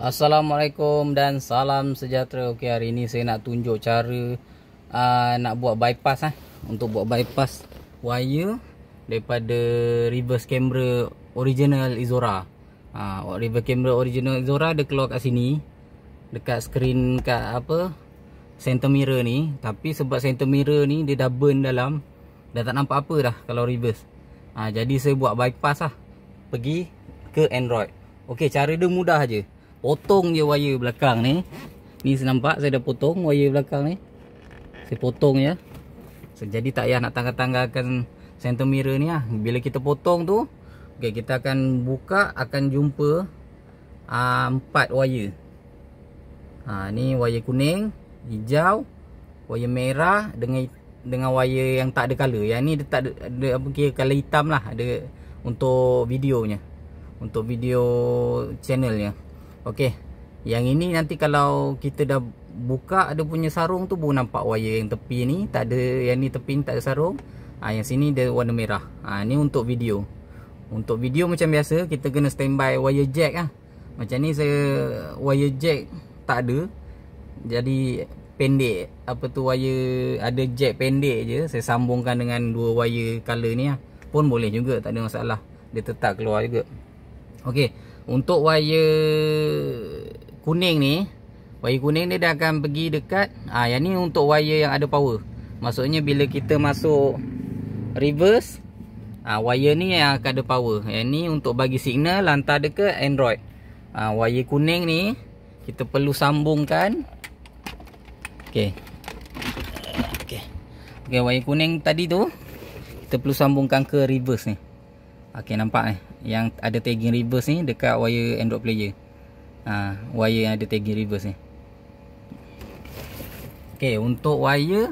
Assalamualaikum dan salam sejahtera. Okey, hari ini saya nak tunjuk cara uh, nak buat bypass eh untuk buat bypass wire daripada reverse camera original Izora. Ah, uh, reverse camera original Izora dia keluar kat sini dekat screen kat apa? Center mirror ni, tapi sebab center mirror ni dia dah burn dalam, dah tak nampak apa dah kalau reverse. Ah, uh, jadi saya buat bypass lah. Pergi ke Android. Okey, cara dia mudah aje potong je wire belakang ni ni saya nampak saya dah potong wire belakang ni saya potong je ya. so, jadi tak payah nak tangga-tanggakan center mirror ni lah bila kita potong tu okay, kita akan buka akan jumpa ah, empat uh, wire ha, ni wire kuning hijau wire merah dengan dengan wire yang tak ada color yang ni dia tak ada apa kira color hitam lah ada untuk videonya untuk video channelnya. Okey. Yang ini nanti kalau kita dah buka ada punya sarung tu baru nampak wayar yang tepi ni, tak ada yang ni tepi ni tak ada sarung. Ah ha, yang sini dia warna merah. Ah ha, ni untuk video. Untuk video macam biasa kita kena standby wire jack ah. Ha. Macam ni saya wire jack tak ada. Jadi pendek apa tu wayar ada jack pendek je saya sambungkan dengan dua wayar color ni ah. Ha. Pun boleh juga tak ada masalah. Dia tetap keluar juga. Okey untuk wire kuning ni wire kuning ni dia akan pergi dekat ah yang ni untuk wire yang ada power maksudnya bila kita masuk reverse ah wire ni yang akan ada power yang ni untuk bagi signal hantar dekat android ah wire kuning ni kita perlu sambungkan okey okey okey wire kuning tadi tu kita perlu sambungkan ke reverse ni ok nampak ni yang ada tagging reverse ni dekat wire android player ha, wire yang ada tagging reverse ni ok untuk wire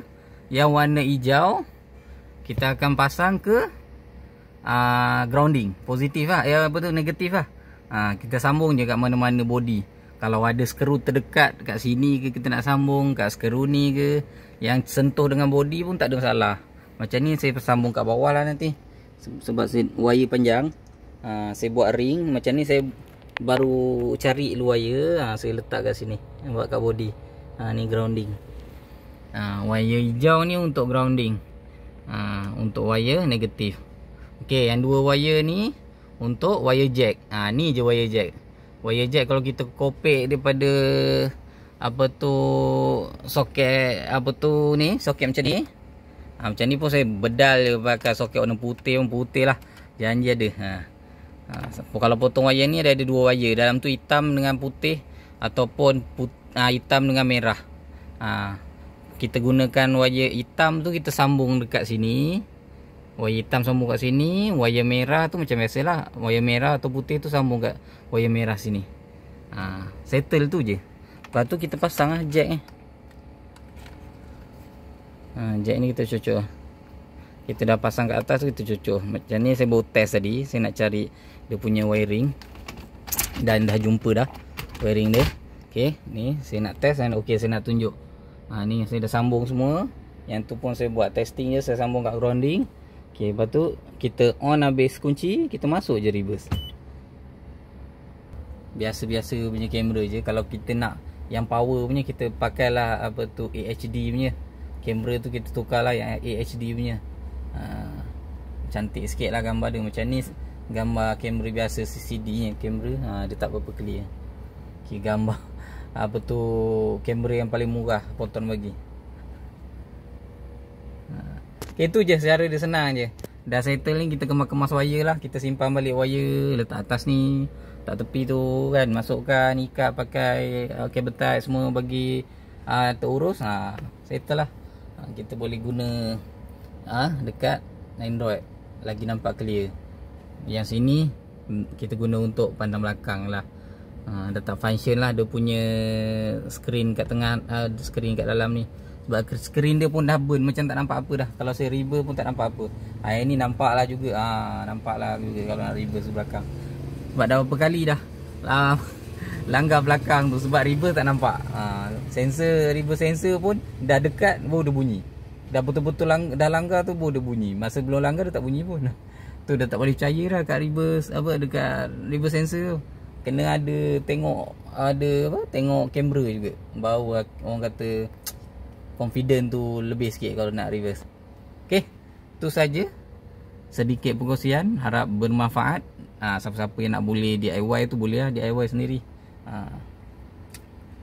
yang warna hijau kita akan pasang ke uh, grounding positif lah eh, apa tu negatif lah ha, kita sambung je kat mana-mana body kalau ada skru terdekat kat sini ke kita nak sambung kat skru ni ke yang sentuh dengan body pun tak ada masalah macam ni saya sambung kat bawah lah nanti sebab wire panjang uh, saya buat ring macam ni saya baru cari wire uh, saya letak kat sini buat kat body uh, ni grounding uh, wire hijau ni untuk grounding uh, untuk wire negatif ok yang dua wire ni untuk wire jack uh, ni je wire jack wire jack kalau kita kopek daripada apa tu soket apa tu ni soket macam ni ha, Macam ni pun saya bedal dia pakai soket warna putih pun putih lah Janji ada ha. Ha, Kalau potong wire ni ada, ada dua wire Dalam tu hitam dengan putih Ataupun put, ha, hitam dengan merah ha, Kita gunakan wire hitam tu kita sambung dekat sini Wire hitam sambung kat sini Wire merah tu macam biasa lah Wire merah atau putih tu sambung kat wire merah sini ha, Settle tu je Lepas tu kita pasang lah jack ni eh ha, jack ni kita cucuk kita dah pasang kat atas kita cucuk macam ni saya baru test tadi saya nak cari dia punya wiring dan dah jumpa dah wiring dia ok ni saya nak test dan ok saya nak tunjuk ha, ni saya dah sambung semua yang tu pun saya buat testing je saya sambung kat grounding ok lepas tu kita on habis kunci kita masuk je reverse biasa-biasa punya kamera je kalau kita nak yang power punya kita pakailah apa tu AHD punya kamera tu kita tukar lah yang HD punya ha, cantik sikit lah gambar dia macam ni gambar kamera biasa CCD nya kamera ha, dia tak berapa clear ok gambar apa tu kamera yang paling murah poton bagi ha, ok tu je secara dia senang je dah settle ni kita kemas-kemas wire lah kita simpan balik wire letak atas ni letak tepi tu kan masukkan ikat pakai kabel okay, tie semua bagi uh, terurus uh, settle lah Ah, kita boleh guna ah ha, dekat Android lagi nampak clear. Yang sini kita guna untuk pandang belakang lah. Ha, ah, dah tak function lah dia punya screen kat tengah uh, screen kat dalam ni sebab screen dia pun dah burn macam tak nampak apa dah kalau saya river pun tak nampak apa ha, yang ni nampak lah juga ha, nampak lah juga kalau nak river sebelah belakang sebab dah berapa kali dah lah langgar belakang tu sebab river tak nampak. Ha, sensor river sensor pun dah dekat baru dia bunyi. Dah betul-betul lang, dah langgar tu baru dia bunyi. Masa belum langgar dia tak bunyi pun. Tu dah tak boleh percaya dah kat river apa dekat river sensor tu. Kena ada tengok ada apa tengok kamera juga. Baru orang kata confident tu lebih sikit kalau nak reverse. Okey. Tu saja sedikit pengkhusian harap bermanfaat. Ah ha, siapa-siapa yang nak boleh DIY tu boleh lah DIY sendiri ha.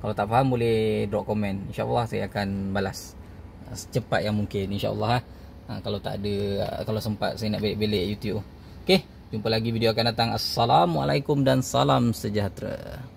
kalau tak faham boleh drop komen insyaallah saya akan balas uh, secepat yang mungkin insyaallah ha. ha. kalau tak ada uh, kalau sempat saya nak balik-balik YouTube Okay, jumpa lagi video akan datang assalamualaikum dan salam sejahtera